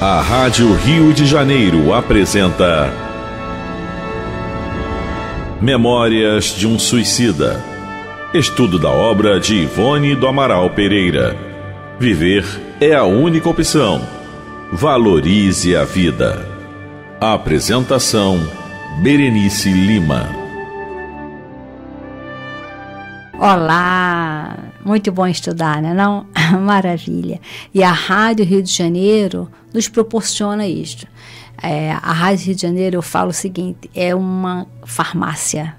A Rádio Rio de Janeiro apresenta Memórias de um Suicida. Estudo da obra de Ivone do Amaral Pereira. Viver é a única opção. Valorize a vida. Apresentação Berenice Lima. Olá! Muito bom estudar, né não? Maravilha! E a Rádio Rio de Janeiro nos proporciona isto. É, a Rádio Rio de Janeiro, eu falo o seguinte: é uma farmácia.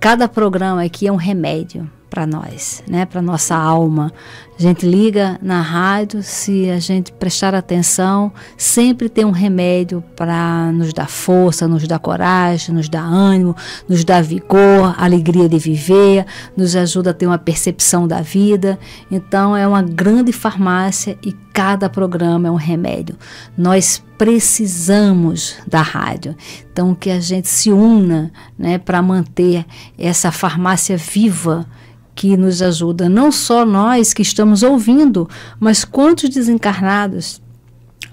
Cada programa aqui é um remédio para nós, né, para nossa alma. A gente liga na rádio, se a gente prestar atenção, sempre tem um remédio para nos dar força, nos dar coragem, nos dar ânimo, nos dar vigor, alegria de viver, nos ajuda a ter uma percepção da vida. Então é uma grande farmácia e cada programa é um remédio. Nós precisamos da rádio. Então que a gente se una, né, para manter essa farmácia viva que nos ajuda, não só nós que estamos ouvindo, mas quantos desencarnados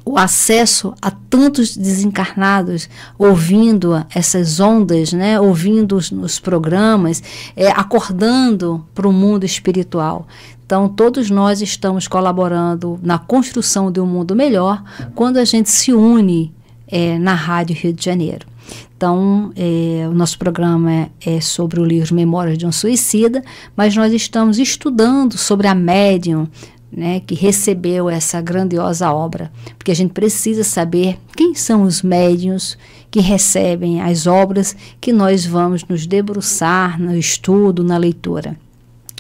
o acesso a tantos desencarnados ouvindo essas ondas, né, ouvindo os, os programas, é, acordando para o mundo espiritual. Então, todos nós estamos colaborando na construção de um mundo melhor quando a gente se une é, na Rádio Rio de Janeiro. Então, é, o nosso programa é, é sobre o livro Memórias de um Suicida, mas nós estamos estudando sobre a médium né, que recebeu essa grandiosa obra, porque a gente precisa saber quem são os médiums que recebem as obras que nós vamos nos debruçar no estudo, na leitura.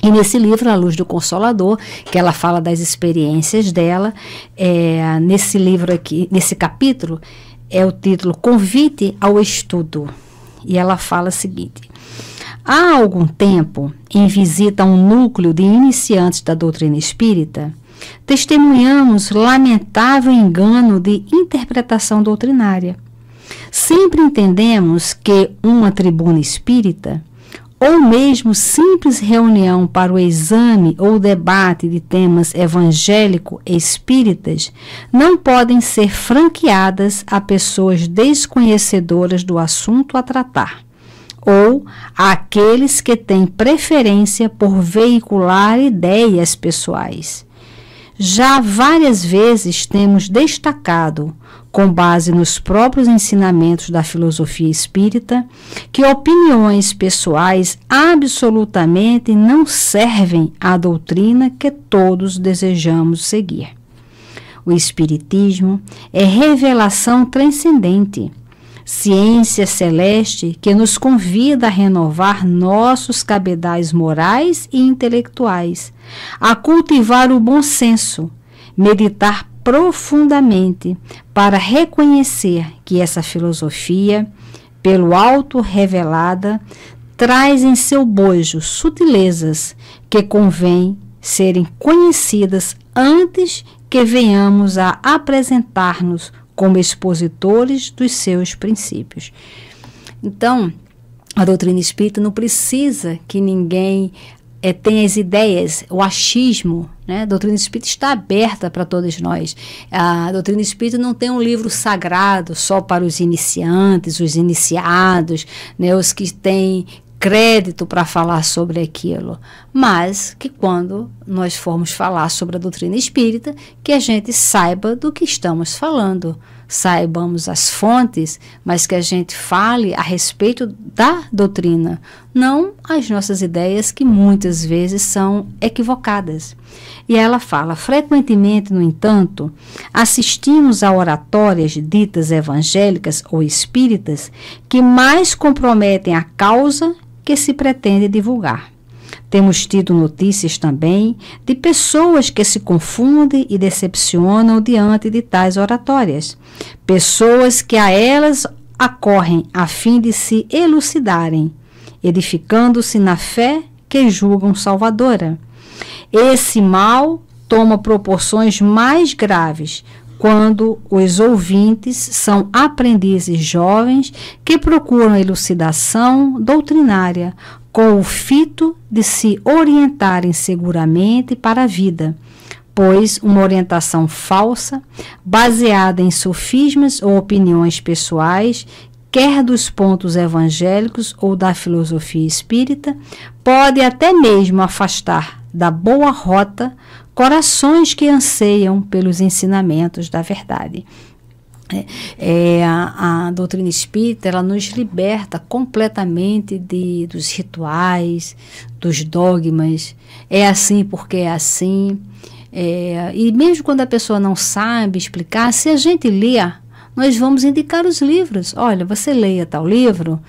E nesse livro, A Luz do Consolador, que ela fala das experiências dela, é, nesse livro aqui, nesse capítulo, é o título Convite ao Estudo. E ela fala o seguinte: Há algum tempo, em visita a um núcleo de iniciantes da doutrina espírita, testemunhamos lamentável engano de interpretação doutrinária. Sempre entendemos que uma tribuna espírita ou mesmo simples reunião para o exame ou debate de temas evangélico-espíritas, não podem ser franqueadas a pessoas desconhecedoras do assunto a tratar ou àqueles que têm preferência por veicular ideias pessoais. Já várias vezes temos destacado com base nos próprios ensinamentos da filosofia espírita, que opiniões pessoais absolutamente não servem à doutrina que todos desejamos seguir. O Espiritismo é revelação transcendente, ciência celeste que nos convida a renovar nossos cabedais morais e intelectuais, a cultivar o bom senso, meditar profundamente para reconhecer que essa filosofia, pelo alto revelada, traz em seu bojo sutilezas que convém serem conhecidas antes que venhamos a apresentar-nos como expositores dos seus princípios. Então, a doutrina espírita não precisa que ninguém é, tem as ideias, o achismo. Né? A doutrina espírita está aberta para todos nós. A doutrina espírita não tem um livro sagrado só para os iniciantes, os iniciados, né? os que têm crédito para falar sobre aquilo, mas que quando nós formos falar sobre a doutrina espírita, que a gente saiba do que estamos falando, saibamos as fontes, mas que a gente fale a respeito da doutrina, não as nossas ideias que muitas vezes são equivocadas. E ela fala: frequentemente, no entanto, assistimos a oratórias ditas evangélicas ou espíritas que mais comprometem a causa que se pretende divulgar. Temos tido notícias também de pessoas que se confundem e decepcionam diante de tais oratórias. Pessoas que a elas acorrem a fim de se elucidarem, edificando-se na fé que julgam salvadora. Esse mal toma proporções mais graves quando os ouvintes são aprendizes jovens que procuram elucidação doutrinária, com o fito de se orientarem seguramente para a vida, pois uma orientação falsa, baseada em sofismas ou opiniões pessoais, quer dos pontos evangélicos ou da filosofia espírita, pode até mesmo afastar da boa rota corações que anseiam pelos ensinamentos da verdade. É, é, a, a, doutrina espírita ela nos liberta completamente de, dos rituais, dos dogmas. É assim porque é assim. É, e mesmo quando a pessoa não sabe explicar, se a gente ler, nós vamos indicar os livros. Olha, você leia tal livro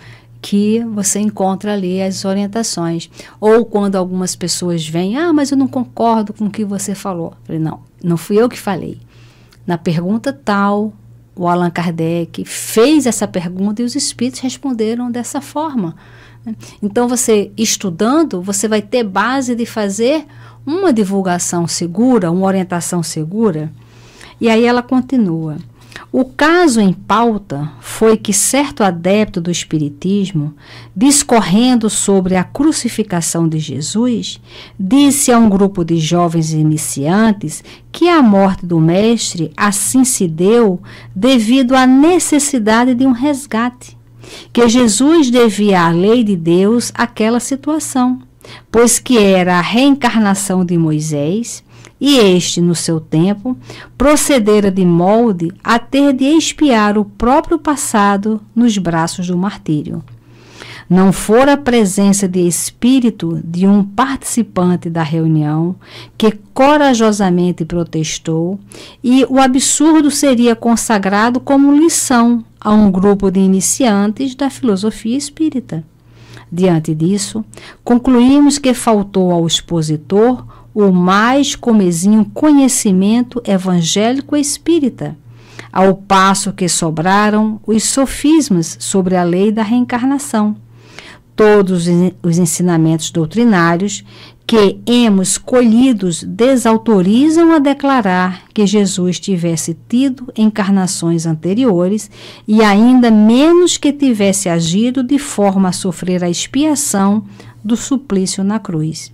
que você encontra ali as orientações. Ou quando algumas pessoas vêm, ah, mas eu não concordo com o que você falou. Eu falei, não, não fui eu que falei. Na pergunta tal, o Allan Kardec fez essa pergunta e os espíritos responderam dessa forma. Então, você estudando, você vai ter base de fazer uma divulgação segura, uma orientação segura. E aí ela continua. O caso em pauta foi que certo adepto do Espiritismo, discorrendo sobre a crucificação de Jesus, disse a um grupo de jovens iniciantes que a morte do Mestre assim se deu devido à necessidade de um resgate, que Jesus devia à lei de Deus aquela situação, pois que era a reencarnação de Moisés e este, no seu tempo, procedera de molde a ter de expiar o próprio passado nos braços do martírio. Não fora a presença de espírito de um participante da reunião que corajosamente protestou, e o absurdo seria consagrado como lição a um grupo de iniciantes da filosofia espírita. Diante disso, concluímos que faltou ao expositor o mais comezinho conhecimento evangélico espírita, ao passo que sobraram os sofismas sobre a lei da reencarnação. Todos os ensinamentos doutrinários que hemos colhidos desautorizam a declarar que Jesus tivesse tido encarnações anteriores e ainda menos que tivesse agido de forma a sofrer a expiação do suplício na cruz.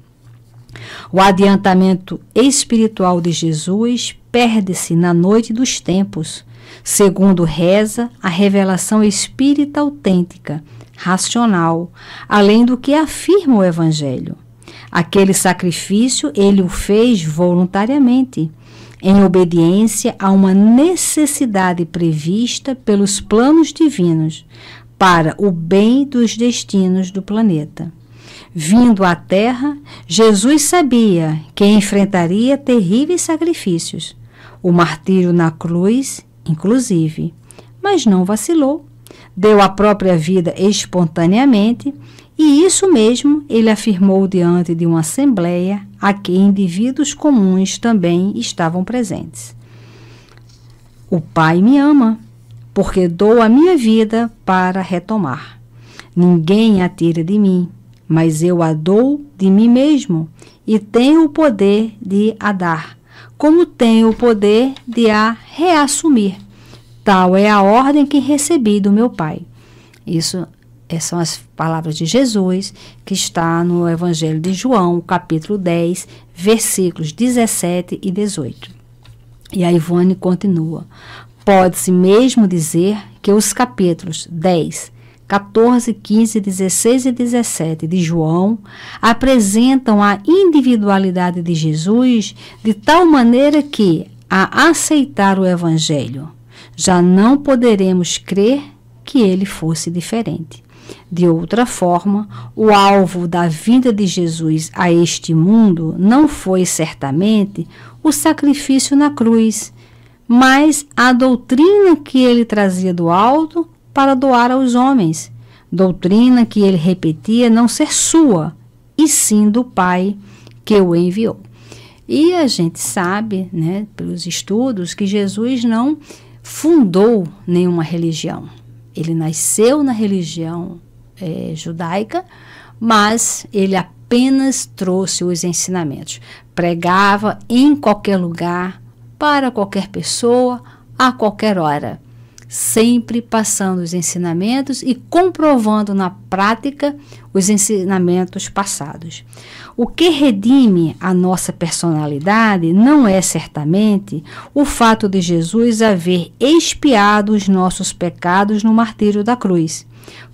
O adiantamento espiritual de Jesus perde-se na noite dos tempos, segundo reza a revelação espírita autêntica, racional, além do que afirma o Evangelho. Aquele sacrifício ele o fez voluntariamente, em obediência a uma necessidade prevista pelos planos divinos para o bem dos destinos do planeta. Vindo à terra, Jesus sabia que enfrentaria terríveis sacrifícios, o martírio na cruz, inclusive, mas não vacilou. Deu a própria vida espontaneamente, e isso mesmo ele afirmou diante de uma assembleia a que indivíduos comuns também estavam presentes. O Pai me ama, porque dou a minha vida para retomar. Ninguém a tira de mim, mas eu a dou de mim mesmo e tenho o poder de a dar, como tenho o poder de a reassumir. Tal é a ordem que recebi do meu Pai. Isso são as palavras de Jesus que está no Evangelho de João, capítulo 10, versículos 17 e 18. E a Ivone continua. Pode-se mesmo dizer que os capítulos 10, 14, 15, 16 e 17 de João apresentam a individualidade de Jesus de tal maneira que, a aceitar o Evangelho, já não poderemos crer que ele fosse diferente. De outra forma, o alvo da vinda de Jesus a este mundo não foi certamente o sacrifício na cruz, mas a doutrina que ele trazia do alto para doar aos homens, doutrina que ele repetia não ser sua, e sim do Pai que o enviou. E a gente sabe, né, pelos estudos, que Jesus não fundou nenhuma religião. Ele nasceu na religião é, judaica, mas ele apenas trouxe os ensinamentos. Pregava em qualquer lugar, para qualquer pessoa, a qualquer hora sempre passando os ensinamentos e comprovando na prática os ensinamentos passados. O que redime a nossa personalidade não é certamente o fato de Jesus haver expiado os nossos pecados no martírio da cruz,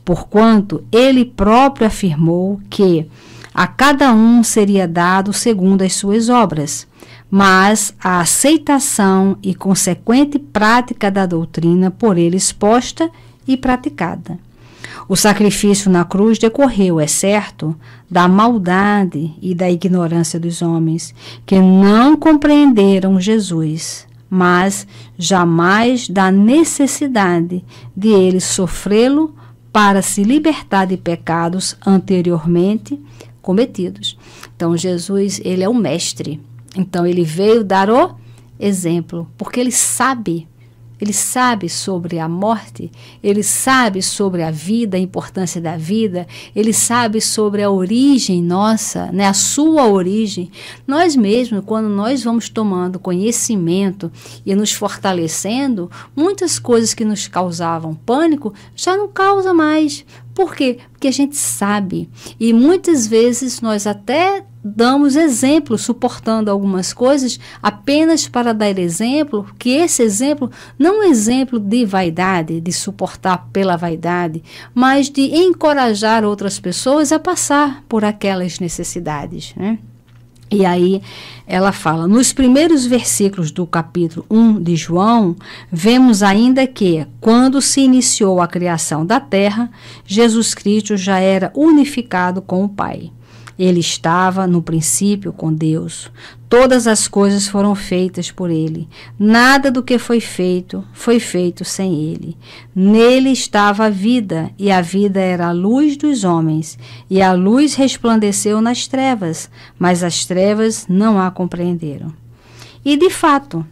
porquanto ele próprio afirmou que a cada um seria dado segundo as suas obras mas a aceitação e consequente prática da doutrina por ele exposta e praticada. O sacrifício na cruz decorreu, é certo, da maldade e da ignorância dos homens, que não compreenderam Jesus, mas jamais da necessidade de ele sofrê-lo para se libertar de pecados anteriormente cometidos. Então Jesus, ele é o mestre então ele veio dar o exemplo, porque ele sabe, ele sabe sobre a morte, ele sabe sobre a vida, a importância da vida, ele sabe sobre a origem nossa, né, a sua origem. Nós mesmos, quando nós vamos tomando conhecimento e nos fortalecendo, muitas coisas que nos causavam pânico já não causa mais. Por quê? Porque a gente sabe. E muitas vezes nós até damos exemplo, suportando algumas coisas apenas para dar exemplo, que esse exemplo não é exemplo de vaidade, de suportar pela vaidade, mas de encorajar outras pessoas a passar por aquelas necessidades, né? E aí ela fala: nos primeiros versículos do capítulo 1 de João, vemos ainda que, quando se iniciou a criação da terra, Jesus Cristo já era unificado com o Pai. Ele estava no princípio com Deus. Todas as coisas foram feitas por ele. Nada do que foi feito foi feito sem ele. Nele estava a vida, e a vida era a luz dos homens. E a luz resplandeceu nas trevas, mas as trevas não a compreenderam. E de fato,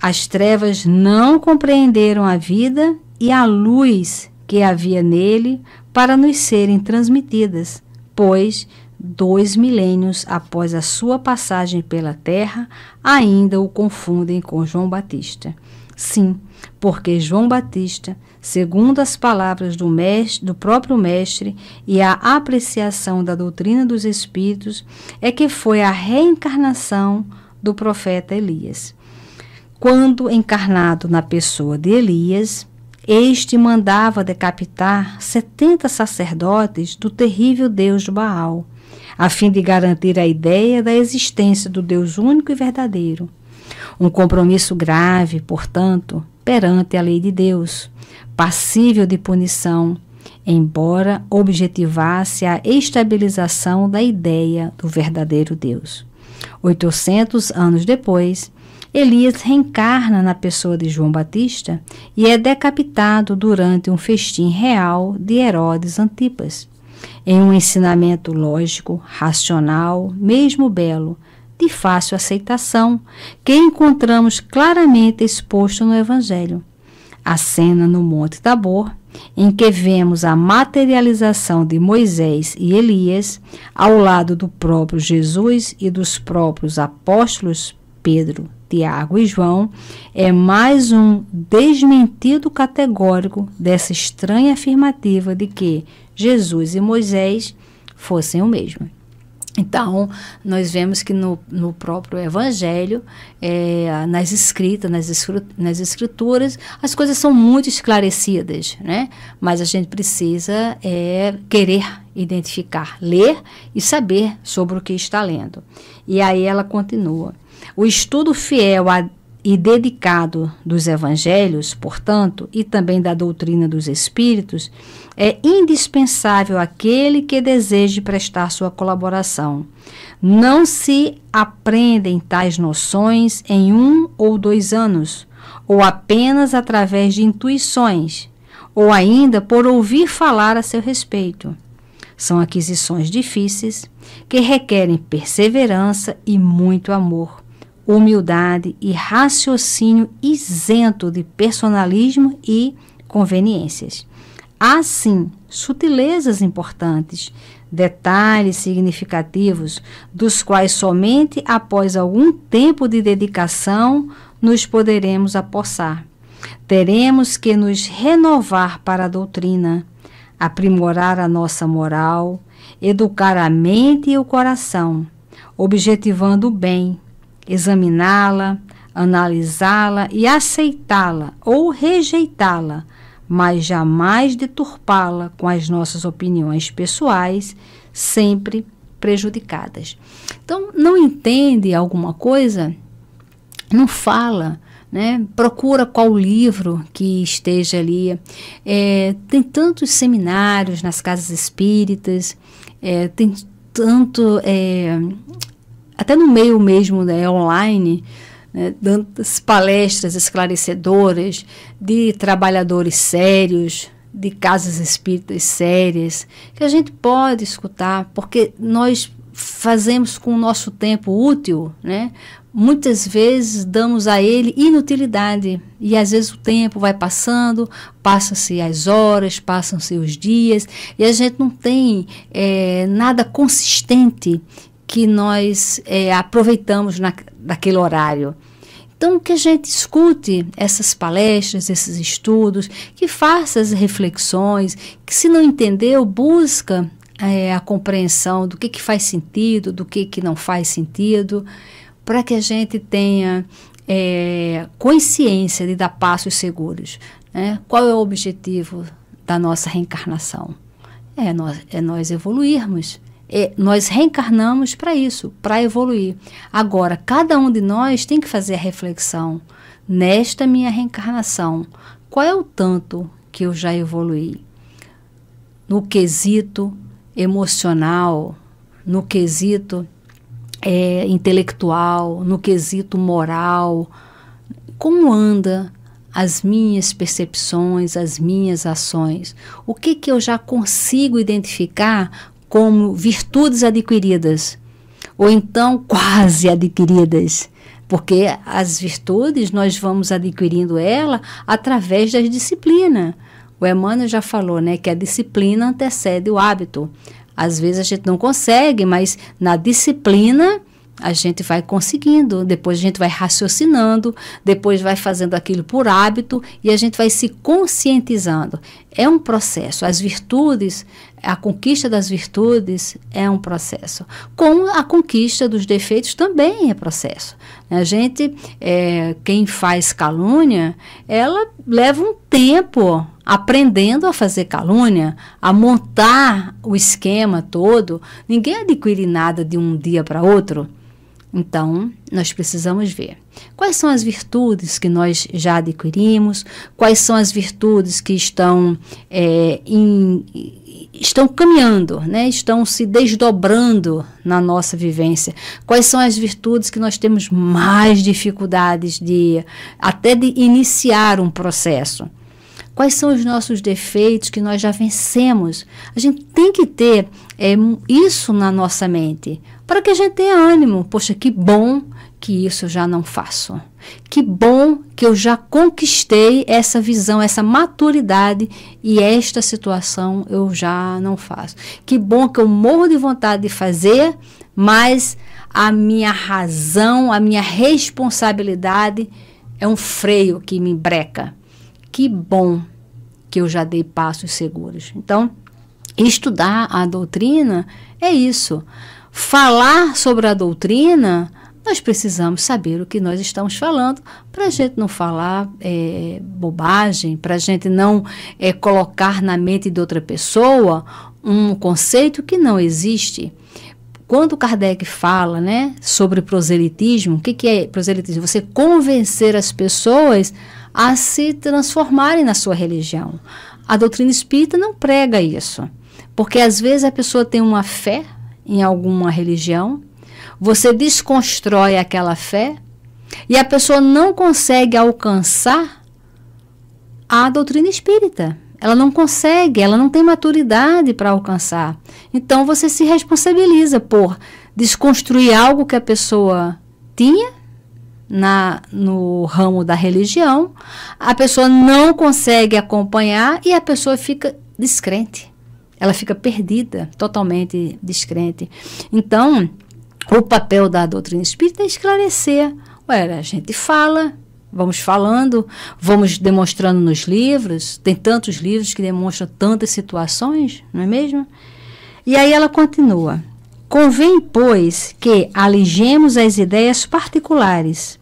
as trevas não compreenderam a vida e a luz que havia nele para nos serem transmitidas, pois dois milênios após a sua passagem pela terra, ainda o confundem com João Batista. Sim, porque João Batista, segundo as palavras do, mestre, do próprio mestre e a apreciação da doutrina dos espíritos, é que foi a reencarnação do profeta Elias. Quando encarnado na pessoa de Elias, este mandava decapitar setenta sacerdotes do terrível deus Baal a fim de garantir a ideia da existência do Deus único e verdadeiro. Um compromisso grave, portanto, perante a lei de Deus, passível de punição, embora objetivasse a estabilização da ideia do verdadeiro Deus. 800 anos depois, Elias reencarna na pessoa de João Batista e é decapitado durante um festim real de Herodes Antipas em um ensinamento lógico, racional, mesmo belo, de fácil aceitação, que encontramos claramente exposto no Evangelho. A cena no Monte Tabor, em que vemos a materialização de Moisés e Elias ao lado do próprio Jesus e dos próprios apóstolos Pedro, Tiago e João, é mais um desmentido categórico dessa estranha afirmativa de que Jesus e Moisés fossem o mesmo. Então, nós vemos que no, no próprio Evangelho, é, nas escritas, nas, nas escrituras, as coisas são muito esclarecidas, né? Mas a gente precisa é, querer identificar, ler e saber sobre o que está lendo. E aí ela continua. O estudo fiel a, e dedicado dos evangelhos, portanto, e também da doutrina dos espíritos, é indispensável àquele que deseje prestar sua colaboração. Não se aprendem tais noções em um ou dois anos, ou apenas através de intuições, ou ainda por ouvir falar a seu respeito. São aquisições difíceis que requerem perseverança e muito amor humildade e raciocínio isento de personalismo e conveniências. Há sim sutilezas importantes, detalhes significativos, dos quais somente após algum tempo de dedicação nos poderemos apossar. Teremos que nos renovar para a doutrina, aprimorar a nossa moral, educar a mente e o coração, objetivando o bem, examiná-la, analisá-la e aceitá-la ou rejeitá-la, mas jamais deturpá-la com as nossas opiniões pessoais, sempre prejudicadas. Então, não entende alguma coisa? Não fala. Né? Procura qual livro que esteja ali. É, tem tantos seminários nas casas espíritas, é, tem tanto é, até no meio mesmo né, online, né, dando palestras esclarecedoras de trabalhadores sérios, de casas espíritas sérias, que a gente pode escutar, porque nós fazemos com o nosso tempo útil, né? Muitas vezes damos a ele inutilidade e às vezes o tempo vai passando, passam-se as horas, passam-se os dias e a gente não tem é, nada consistente que nós é, aproveitamos na, daquele horário. Então, que a gente escute essas palestras, esses estudos, que faça as reflexões, que se não entendeu, busca é, a compreensão do que, que faz sentido, do que, que não faz sentido, para que a gente tenha é, consciência de dar passos seguros. Né? Qual é o objetivo da nossa reencarnação? É nós, é nós evoluirmos, é, nós reencarnamos para isso, para evoluir. Agora, cada um de nós tem que fazer a reflexão. Nesta minha reencarnação, qual é o tanto que eu já evoluí? No quesito emocional, no quesito é, intelectual, no quesito moral, como anda as minhas percepções, as minhas ações, o que que eu já consigo identificar como virtudes adquiridas, ou então quase adquiridas, porque as virtudes nós vamos adquirindo ela através da disciplina. O Emmanuel já falou, né, que a disciplina antecede o hábito. Às vezes a gente não consegue, mas na disciplina a gente vai conseguindo, depois a gente vai raciocinando, depois vai fazendo aquilo por hábito e a gente vai se conscientizando. É um processo. As virtudes, a conquista das virtudes é um processo, com a conquista dos defeitos também é processo. A gente, é, quem faz calúnia, ela leva um tempo aprendendo a fazer calúnia, a montar o esquema todo. Ninguém adquire nada de um dia para outro. Então, nós precisamos ver. Quais são as virtudes que nós já adquirimos? Quais são as virtudes que estão é, em, estão caminhando, né? Estão se desdobrando na nossa vivência. Quais são as virtudes que nós temos mais dificuldades de até de iniciar um processo? quais são os nossos defeitos que nós já vencemos. A gente tem que ter é, isso na nossa mente para que a gente tenha ânimo. Poxa, que bom que isso eu já não faço. Que bom que eu já conquistei essa visão, essa maturidade e esta situação eu já não faço. Que bom que eu morro de vontade de fazer, mas a minha razão, a minha responsabilidade é um freio que me breca. Que bom que eu já dei passos seguros. Então, estudar a doutrina é isso. Falar sobre a doutrina nós precisamos saber o que nós estamos falando para a gente não falar é, bobagem, para a gente não é, colocar na mente de outra pessoa um conceito que não existe quando Kardec fala né, sobre proselitismo, o que, que é proselitismo? Você convencer as pessoas a se transformarem na sua religião. A doutrina espírita não prega isso. Porque às vezes a pessoa tem uma fé em alguma religião, você desconstrói aquela fé e a pessoa não consegue alcançar a doutrina espírita. Ela não consegue, ela não tem maturidade para alcançar. Então você se responsabiliza por desconstruir algo que a pessoa tinha na, no ramo da religião, a pessoa não consegue acompanhar e a pessoa fica descrente. Ela fica perdida, totalmente descrente. Então, o papel da doutrina espírita é esclarecer. Ué, a gente fala, vamos falando, vamos demonstrando nos livros, tem tantos livros que demonstram tantas situações, não é mesmo? E aí ela continua. Convém, pois, que aligemos as ideias particulares,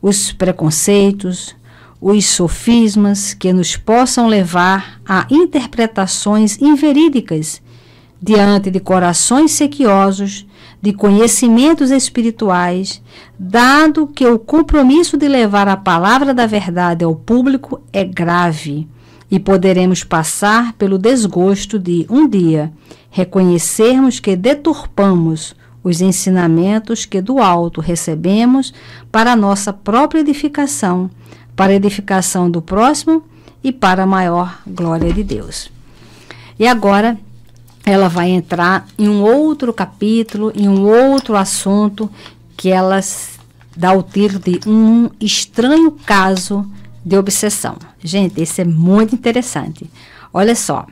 os preconceitos, os sofismas que nos possam levar a interpretações inverídicas diante de corações sequiosos, de conhecimentos espirituais, dado que o compromisso de levar a palavra da verdade ao público é grave e poderemos passar pelo desgosto de, um dia, reconhecermos que deturpamos os ensinamentos que do alto recebemos para nossa própria edificação, para a edificação do próximo e para a maior glória de Deus. E agora ela vai entrar em um outro capítulo, em um outro assunto que ela dá o título de Um Estranho Caso de Obsessão. Gente, isso é muito interessante. Olha só.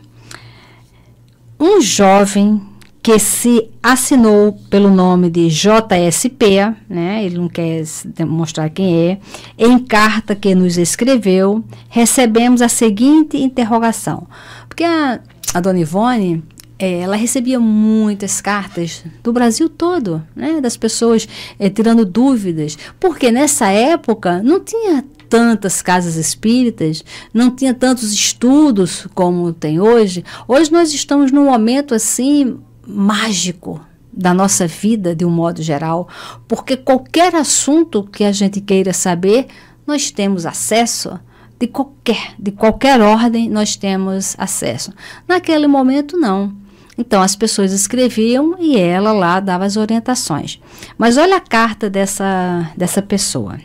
Um jovem que se assinou pelo nome de JSP, né? Ele não quer demonstrar quem é. Em carta que nos escreveu, recebemos a seguinte interrogação. Porque a, a dona Ivone é, ela recebia muitas cartas do Brasil todo, né, das pessoas é, tirando dúvidas, porque nessa época não tinha tantas casas espíritas, não tinha tantos estudos como tem hoje. Hoje nós estamos num momento assim mágico da nossa vida de um modo geral, porque qualquer assunto que a gente queira saber, nós temos acesso de qualquer, de qualquer ordem nós temos acesso. Naquele momento não. Então as pessoas escreviam e ela lá dava as orientações. Mas olha a carta dessa, dessa pessoa.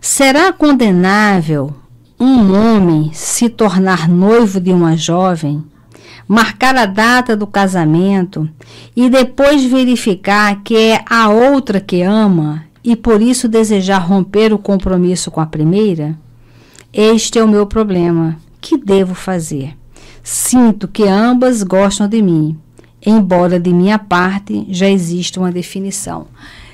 Será condenável um homem se tornar noivo de uma jovem, marcar a data do casamento e depois verificar que é a outra que ama e por isso desejar romper o compromisso com a primeira? Este é o meu problema. Que devo fazer? Sinto que ambas gostam de mim, embora de minha parte já exista uma definição.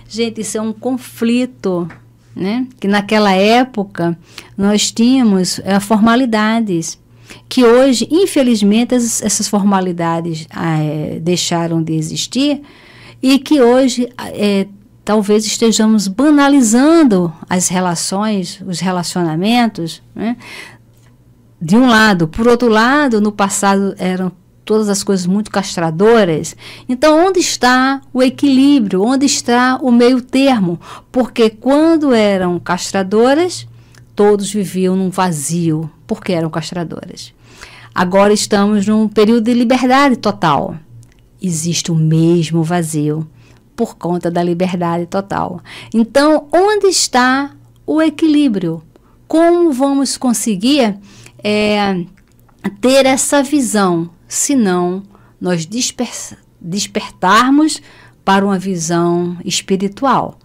Gente, isso é um conflito, né? Que naquela época nós tínhamos é, formalidades que hoje, infelizmente, as, essas formalidades é, deixaram de existir e que hoje é, talvez estejamos banalizando as relações, os relacionamentos, né? de um lado. Por outro lado, no passado eram todas as coisas muito castradoras. Então, onde está o equilíbrio? Onde está o meio termo? Porque quando eram castradoras, todos viviam num vazio, porque eram castradoras. Agora estamos num período de liberdade total. Existe o mesmo vazio por conta da liberdade total. Então, onde está o equilíbrio? Como vamos conseguir é, ter essa visão, senão nós desper despertarmos para uma visão espiritual,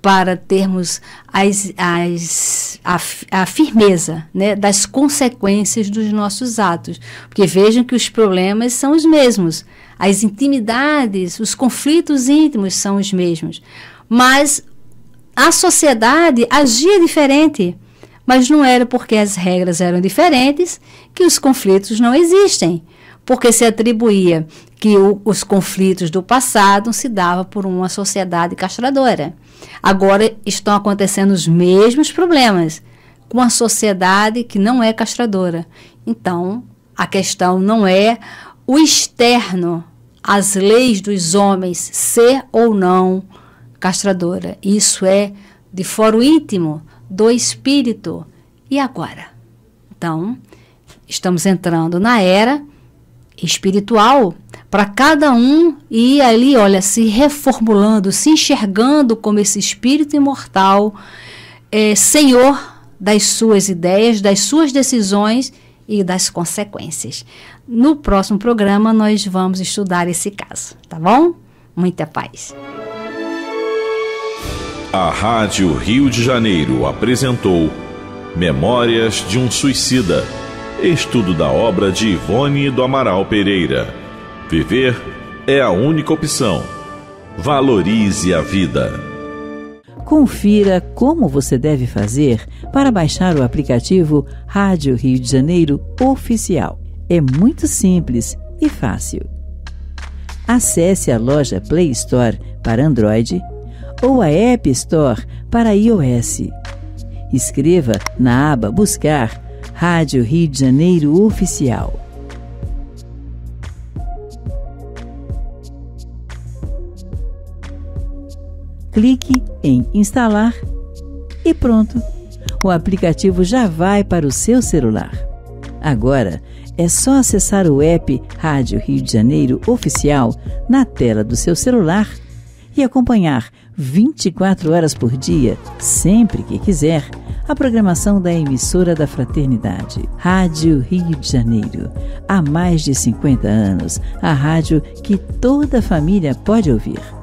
para termos as, as, a, a firmeza né, das consequências dos nossos atos. Porque vejam que os problemas são os mesmos, as intimidades, os conflitos íntimos são os mesmos. Mas a sociedade agia diferente mas não era porque as regras eram diferentes que os conflitos não existem, porque se atribuía que o, os conflitos do passado se dava por uma sociedade castradora. Agora estão acontecendo os mesmos problemas com a sociedade que não é castradora. Então, a questão não é o externo, as leis dos homens ser ou não castradora. Isso é de foro íntimo do espírito. E agora? Então, estamos entrando na era espiritual para cada um ir ali, olha, se reformulando, se enxergando como esse espírito imortal, é, senhor das suas ideias, das suas decisões e das consequências. No próximo programa, nós vamos estudar esse caso, tá bom? Muita paz. A Rádio Rio de Janeiro apresentou Memórias de um Suicida. Estudo da obra de Ivone do Amaral Pereira. Viver é a única opção. Valorize a vida. Confira como você deve fazer para baixar o aplicativo Rádio Rio de Janeiro Oficial. É muito simples e fácil. Acesse a loja Play Store para Android ou a App Store para iOS. Escreva na aba Buscar Rádio Rio de Janeiro Oficial. Clique em Instalar e pronto! O aplicativo já vai para o seu celular. Agora é só acessar o app Rádio Rio de Janeiro Oficial na tela do seu celular e acompanhar 24 horas por dia, sempre que quiser, a programação da emissora da Fraternidade, Rádio Rio de Janeiro. Há mais de 50 anos, a rádio que toda família pode ouvir.